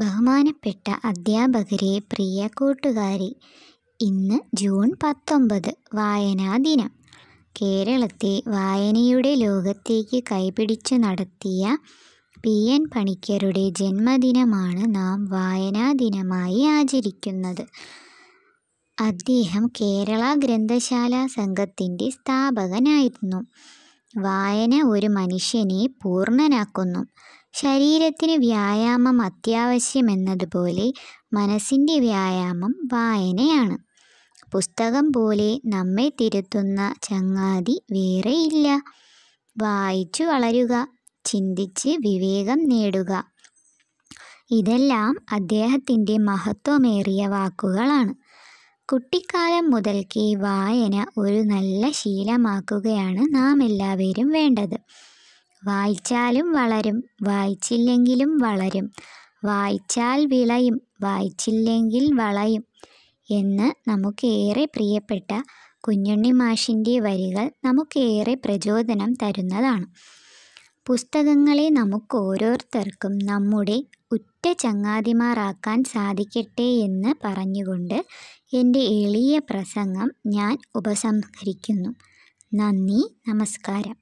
ബഹുമാനപ്പെട്ട അധ്യാപകരെ പ്രിയ കൂട്ടുകാരി ഇന്ന് ജൂൺ പത്തൊമ്പത് വായനാ ദിനം കേരളത്തെ വായനയുടെ ലോകത്തേക്ക് കൈപിടിച്ചു നടത്തിയ പി എൻ പണിക്കരുടെ ജന്മദിനമാണ് നാം വായനാ ദിനമായി ആചരിക്കുന്നത് അദ്ദേഹം കേരള ഗ്രന്ഥശാല സംഘത്തിൻ്റെ സ്ഥാപകനായിരുന്നു വായന ഒരു മനുഷ്യനെ പൂർണ്ണനാക്കുന്നു ശരീരത്തിന് വ്യായാമം അത്യാവശ്യമെന്നതുപോലെ മനസ്സിൻ്റെ വ്യായാമം വായനയാണ് പുസ്തകം പോലെ നമ്മെ തിരുത്തുന്ന ചങ്ങാതി വേറെയില്ല വായിച്ചു വളരുക ചിന്തിച്ച് വിവേകം നേടുക ഇതെല്ലാം അദ്ദേഹത്തിൻ്റെ മഹത്വമേറിയ വാക്കുകളാണ് കുട്ടിക്കാലം മുതൽക്കേ വായന ഒരു നല്ല ശീലമാക്കുകയാണ് നാം എല്ലാവരും വേണ്ടത് വായിച്ചാലും വളരും വായിച്ചില്ലെങ്കിലും വളരും വായിച്ചാൽ വിളയും വായിച്ചില്ലെങ്കിൽ വളയും എന്ന് നമുക്കേറെ പ്രിയപ്പെട്ട കുഞ്ഞുണ്ണി മാഷിൻ്റെ വരികൾ നമുക്കേറെ പ്രചോദനം തരുന്നതാണ് പുസ്തകങ്ങളെ ഓരോരുത്തർക്കും നമ്മുടെ ഉറ്റ ചങ്ങാതിമാറാക്കാൻ സാധിക്കട്ടെ എന്ന് പറഞ്ഞുകൊണ്ട് എൻ്റെ എളിയ പ്രസംഗം ഞാൻ ഉപസംഹരിക്കുന്നു നന്ദി നമസ്കാരം